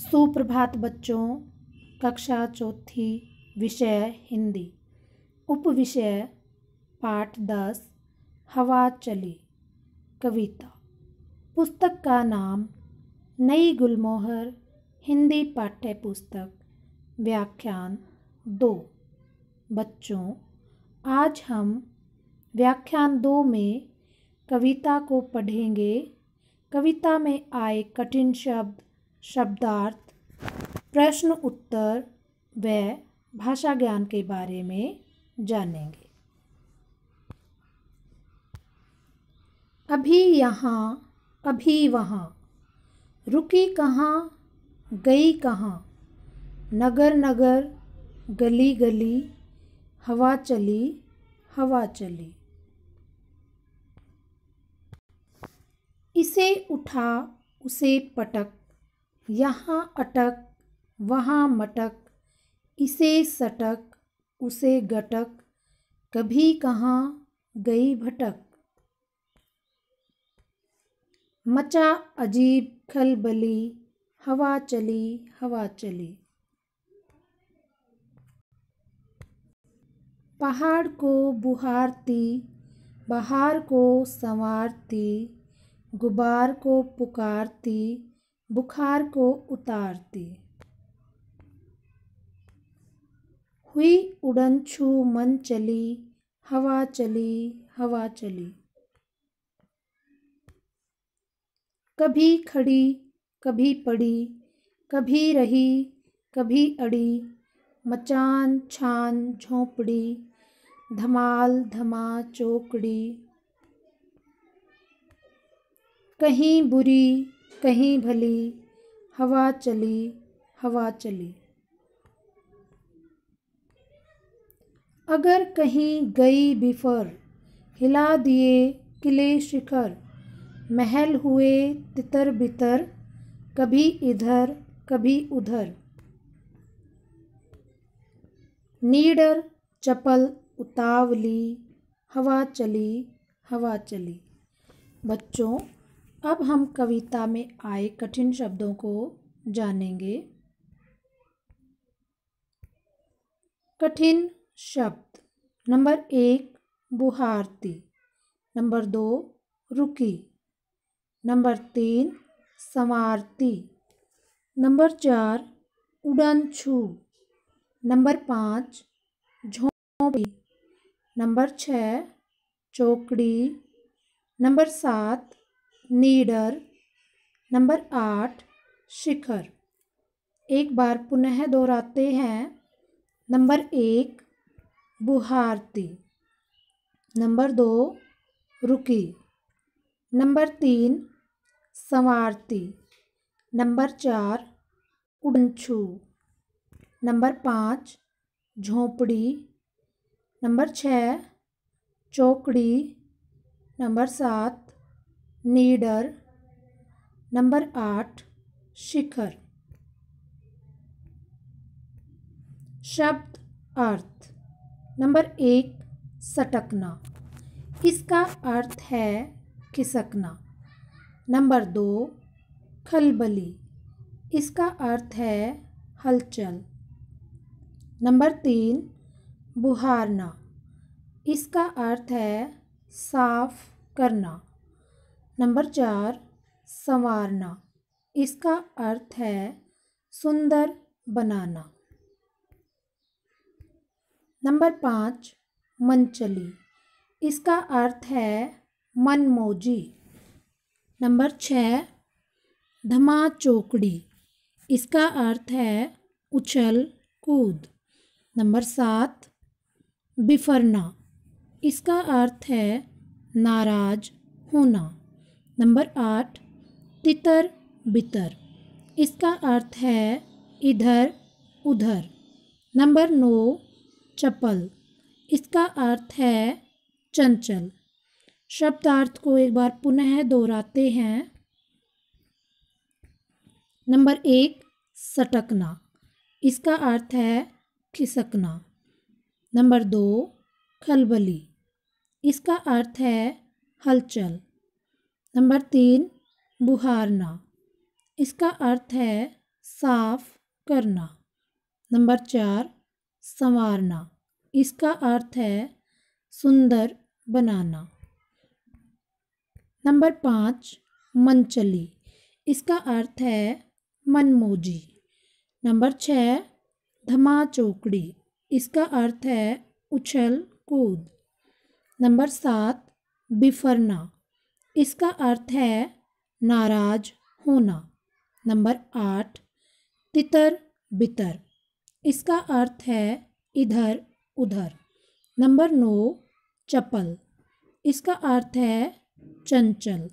सुप्रभात बच्चों कक्षा चौथी विषय हिंदी उप विषय पाठ दस हवा चली कविता पुस्तक का नाम नई गुलमोहर हिंदी पाठ्य पुस्तक व्याख्यान दो बच्चों आज हम व्याख्यान दो में कविता को पढ़ेंगे कविता में आए कठिन शब्द शब्दार्थ प्रश्न उत्तर व भाषा ज्ञान के बारे में जानेंगे अभी यहाँ अभी वहाँ रुकी कहाँ गई कहाँ नगर नगर गली गली हवा चली हवा चली इसे उठा उसे पटक यहाँ अटक वहाँ मटक इसे सटक उसे गटक कभी कहाँ गई भटक मचा अजीब खलबली हवा चली हवा चली पहाड़ को बुहारती बहार को संवारती गुबार को पुकारती बुखार को उतारती हुई उड़न छू मन चली हवा चली हवा चली कभी खड़ी कभी पड़ी कभी रही कभी अड़ी मचान छान झोंपड़ी धमाल धमा चौकड़ी कहीं बुरी कहीं भली हवा चली हवा चली अगर कहीं गई बिफर हिला दिए किले शिखर महल हुए तितर बितर कभी इधर कभी उधर नीडर चपल उतावली हवा चली हवा चली बच्चों अब हम कविता में आए कठिन शब्दों को जानेंगे कठिन शब्द नंबर एक बुहारती नंबर दो रुकी नंबर तीन समारती नंबर चार उड़न छू नंबर पाँच झोंपड़ी नंबर छः चौकड़ी नंबर सात नीडर नंबर आठ शिखर एक बार पुनः दोहराते हैं नंबर एक बुहारती नंबर दो रुकी नंबर तीन संवारती नंबर चार उड़छू नंबर पाँच झोंपड़ी नंबर छः चौकड़ी नंबर सात नीडर नंबर आठ शिखर शब्द अर्थ नंबर एक सटकना इसका अर्थ है खिसकना नंबर दो खलबली इसका अर्थ है हलचल नंबर तीन बुहारना इसका अर्थ है साफ करना नंबर चार संवारना इसका अर्थ है सुंदर बनाना नंबर पाँच मनचली इसका अर्थ है मनमोजी नंबर छः धमा चोकड़ी इसका अर्थ है उछल कूद नंबर सात बिफरना इसका अर्थ है नाराज होना नंबर आठ तितर बितर इसका अर्थ है इधर उधर नंबर नौ चपल इसका अर्थ है चंचल शब्दार्थ को एक बार पुनः दोहराते हैं नंबर एक सटकना इसका अर्थ है खिसकना नंबर दो खलबली इसका अर्थ है हलचल नंबर तीन बुहारना इसका अर्थ है साफ करना नंबर चार संवारना इसका अर्थ है सुंदर बनाना नंबर पाँच मनचली इसका अर्थ है मनमोजी नंबर छः धमा चौकड़ी इसका अर्थ है उछल कूद नंबर सात बिफरना इसका अर्थ है नाराज होना नंबर आठ तितर बितर इसका अर्थ है इधर उधर नंबर नौ चपल इसका अर्थ है चंचल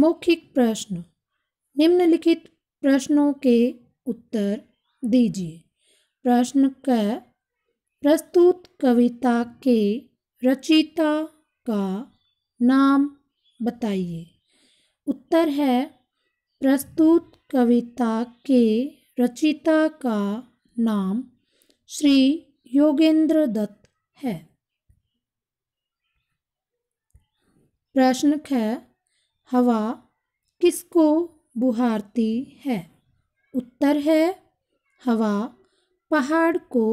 मौखिक प्रश्न निम्नलिखित प्रश्नों के उत्तर दीजिए प्रश्न क प्रस्तुत कविता के रचिता का नाम बताइए उत्तर है प्रस्तुत कविता के रचिता का नाम श्री योगेंद्र दत्त है प्रश्न है हवा किसको बुहारती है उत्तर है हवा पहाड़ को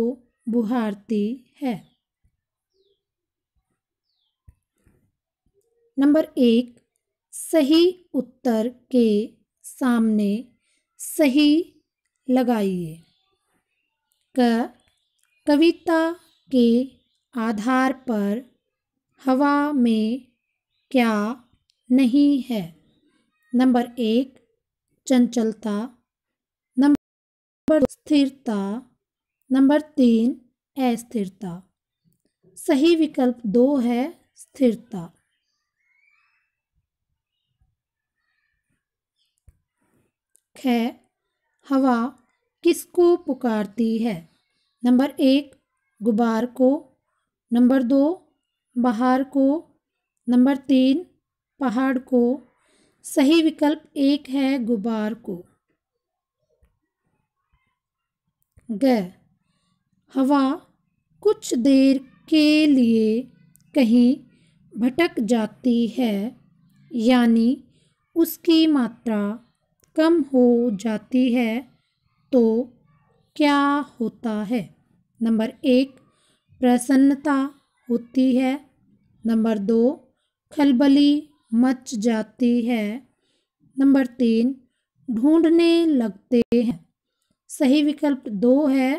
बुहारती है नंबर एक सही उत्तर के सामने सही लगाइए क कविता के आधार पर हवा में क्या नहीं है नंबर एक चंचलता नंबर स्थिरता नंबर तीन अस्थिरता सही विकल्प दो है स्थिरता खैर हवा किसको पुकारती है नंबर एक गुबार को नंबर दो बहार को नंबर तीन पहाड़ को सही विकल्प एक है गुबार को ग हवा कुछ देर के लिए कहीं भटक जाती है यानी उसकी मात्रा कम हो जाती है तो क्या होता है नंबर एक प्रसन्नता होती है नंबर दो खलबली मच जाती है नंबर तीन ढूंढने लगते हैं सही विकल्प दो है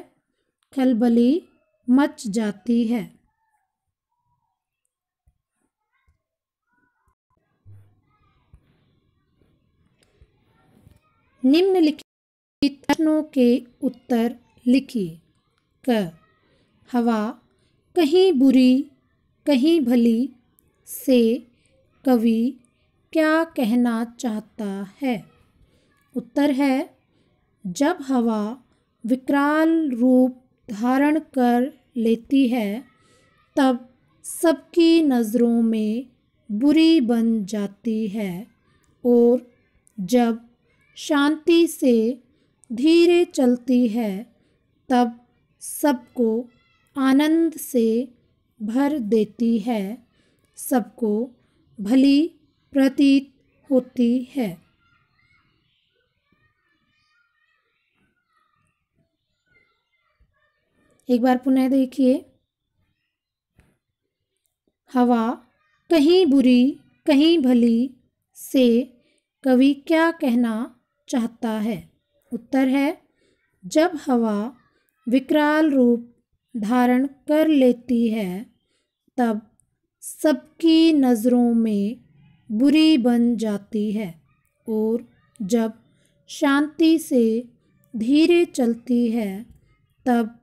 खलबली मच जाती है निम्नलिखित प्रश्नों के उत्तर लिखिए क हवा कहीं बुरी कहीं भली से कवि क्या कहना चाहता है उत्तर है जब हवा विकराल रूप धारण कर लेती है तब सबकी नज़रों में बुरी बन जाती है और जब शांति से धीरे चलती है तब सबको आनंद से भर देती है सबको भली प्रतीत होती है एक बार पुनः देखिए हवा कहीं बुरी कहीं भली से कवि क्या कहना चाहता है उत्तर है जब हवा विकराल रूप धारण कर लेती है तब सबकी नज़रों में बुरी बन जाती है और जब शांति से धीरे चलती है तब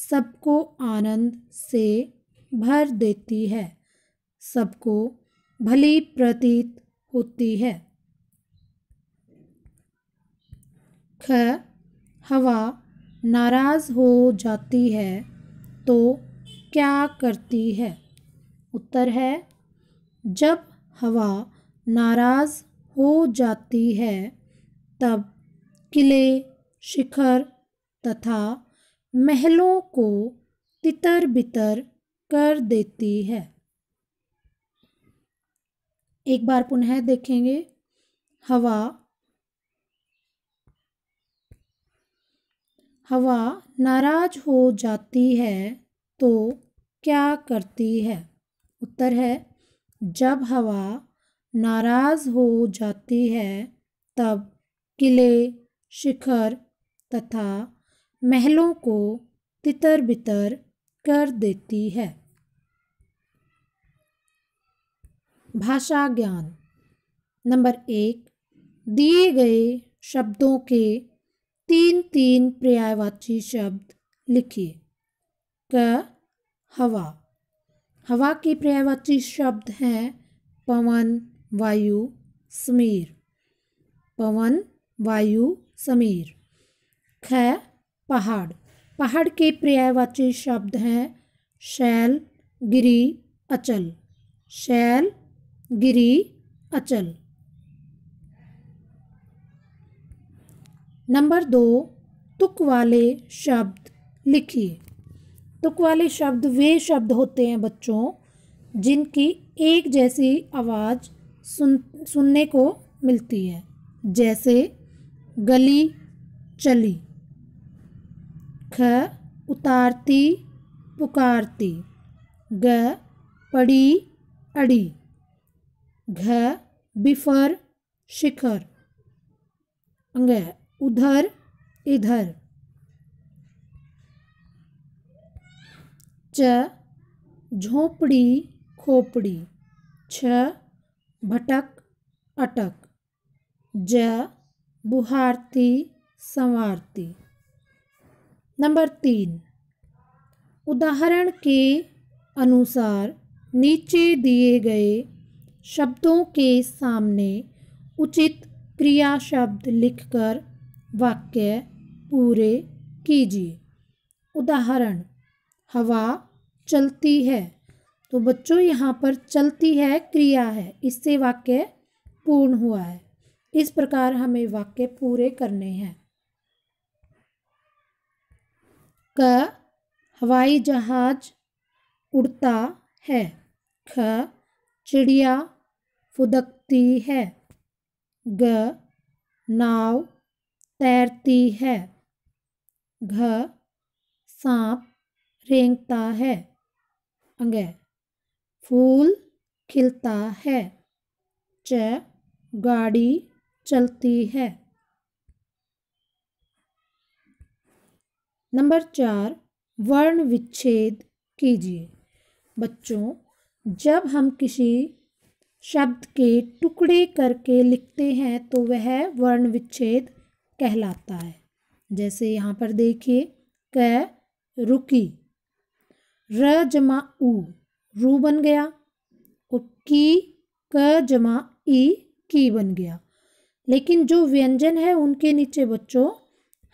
सबको आनंद से भर देती है सबको भली प्रतीत होती है ख हवा नाराज़ हो जाती है तो क्या करती है उत्तर है जब हवा नाराज़ हो जाती है तब किले शिखर तथा महलों को तितर बितर कर देती है एक बार पुनः देखेंगे हवा हवा नाराज हो जाती है तो क्या करती है उत्तर है जब हवा नाराज हो जाती है तब किले शिखर तथा महलों को तितर बितर कर देती है भाषा ज्ञान नंबर एक दिए गए शब्दों के तीन तीन पर्यायवाची शब्द लिखिए क हवा हवा के पर्यायवाची शब्द हैं पवन वायु समीर पवन वायु समीर ख पहाड़ पहाड़ के पर्यायवाची शब्द हैं शैल गिरी अचल शैल गिरी अचल नंबर दो तुक वाले शब्द लिखिए तुक वाले शब्द वे शब्द होते हैं बच्चों जिनकी एक जैसी आवाज़ सुन सुनने को मिलती है जैसे गली चली ख उतारती पुकारती ग पड़ी अड़ी घ बिफर शिखर अंग उधर इधर च झोपड़ी खोपड़ी छ भटक अटक ज बुहारती संवारती नंबर तीन उदाहरण के अनुसार नीचे दिए गए शब्दों के सामने उचित क्रिया शब्द लिखकर वाक्य पूरे कीजिए उदाहरण हवा चलती है तो बच्चों यहाँ पर चलती है क्रिया है इससे वाक्य पूर्ण हुआ है इस प्रकार हमें वाक्य पूरे करने हैं क हवाई जहाज उड़ता है ख चिड़िया फुदकती है ग नाव तैरती है घ सांप रेंगता है अंग फूल खिलता है च गाड़ी चलती है नंबर चार वर्ण विच्छेद कीजिए बच्चों जब हम किसी शब्द के टुकड़े करके लिखते हैं तो वह वर्ण विच्छेद कहलाता है जैसे यहाँ पर देखिए क रुकी र जमा ऊ रू बन गया और की क जमा ई की बन गया लेकिन जो व्यंजन है उनके नीचे बच्चों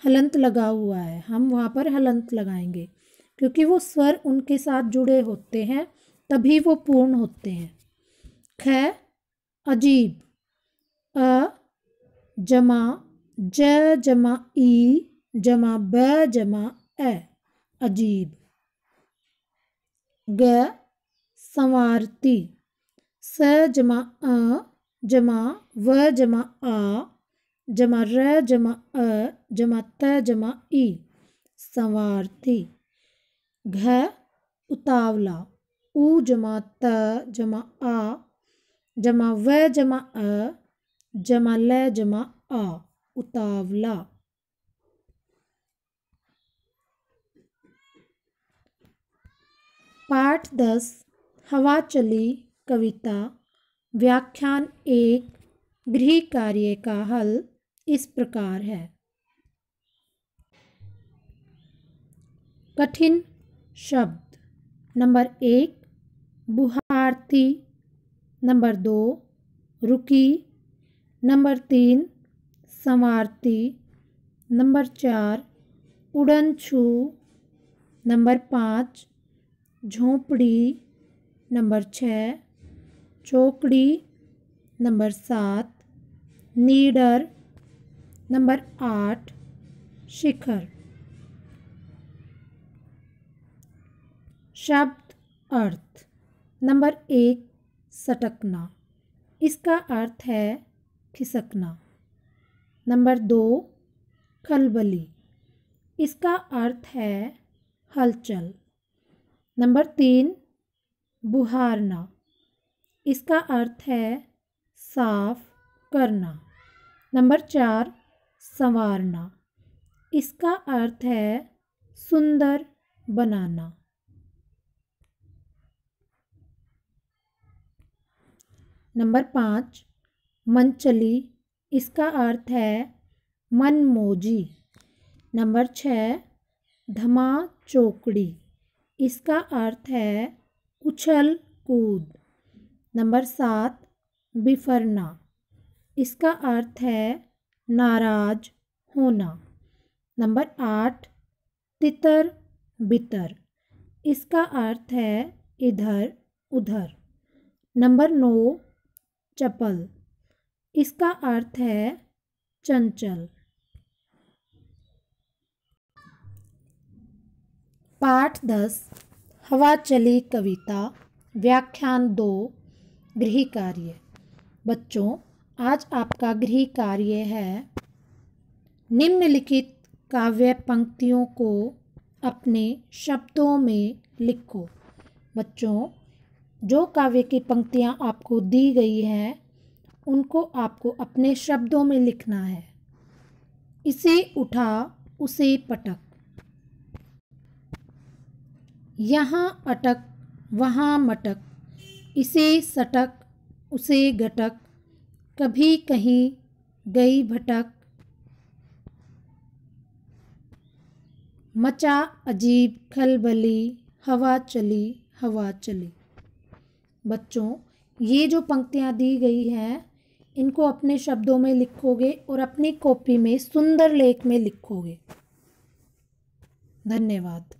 हलंत लगा हुआ है हम वहाँ पर हलंत लगाएंगे क्योंकि वो स्वर उनके साथ जुड़े होते हैं तभी वो पूर्ण होते हैं ख अजीब अ जमा ज जमा ई जमा ब जमा ए अजीब ग संवारती स जमा अ जमा व जमा आ जमा र जमा अ जमा त जमा ई संवारती घ उतावला उ जमा त जमा आ जमा व जमा अ जमा ल जमा आ उतावला पाठ दस हवा चली कविता व्याख्यान एक गृह कार्य का हल इस प्रकार है कठिन शब्द नंबर एक बुहारती नंबर दो रुकी नंबर तीन संवारती नंबर चार उड़न छू नंबर पाँच झोंपड़ी नंबर छः चौकड़ी नंबर सात नीडर नंबर आठ शिखर शब्द अर्थ नंबर एक सटकना इसका अर्थ है खिसकना नंबर दो खलबली इसका अर्थ है हलचल नंबर तीन बुहारना इसका अर्थ है साफ करना नंबर चार संवारना इसका अर्थ है सुंदर बनाना नंबर पाँच मनचली इसका अर्थ है मनमोजी नंबर छः धमा चोकड़ी इसका अर्थ है उछल कूद नंबर सात बिफरना इसका अर्थ है नाराज होना नंबर आठ तितर बितर इसका अर्थ है इधर उधर नंबर नौ चपल इसका अर्थ है चंचल पाठ दस हवा चली कविता व्याख्यान दो गृह कार्य बच्चों आज आपका गृह कार्य है निम्नलिखित काव्य पंक्तियों को अपने शब्दों में लिखो बच्चों जो काव्य की पंक्तियाँ आपको दी गई हैं उनको आपको अपने शब्दों में लिखना है इसे उठा उसे पटक यहाँ अटक वहाँ मटक इसे सटक उसे गटक कभी कहीं गई भटक मचा अजीब खलबली हवा चली हवा चली बच्चों ये जो पंक्तियाँ दी गई हैं इनको अपने शब्दों में लिखोगे और अपनी कॉपी में सुंदर लेख में लिखोगे धन्यवाद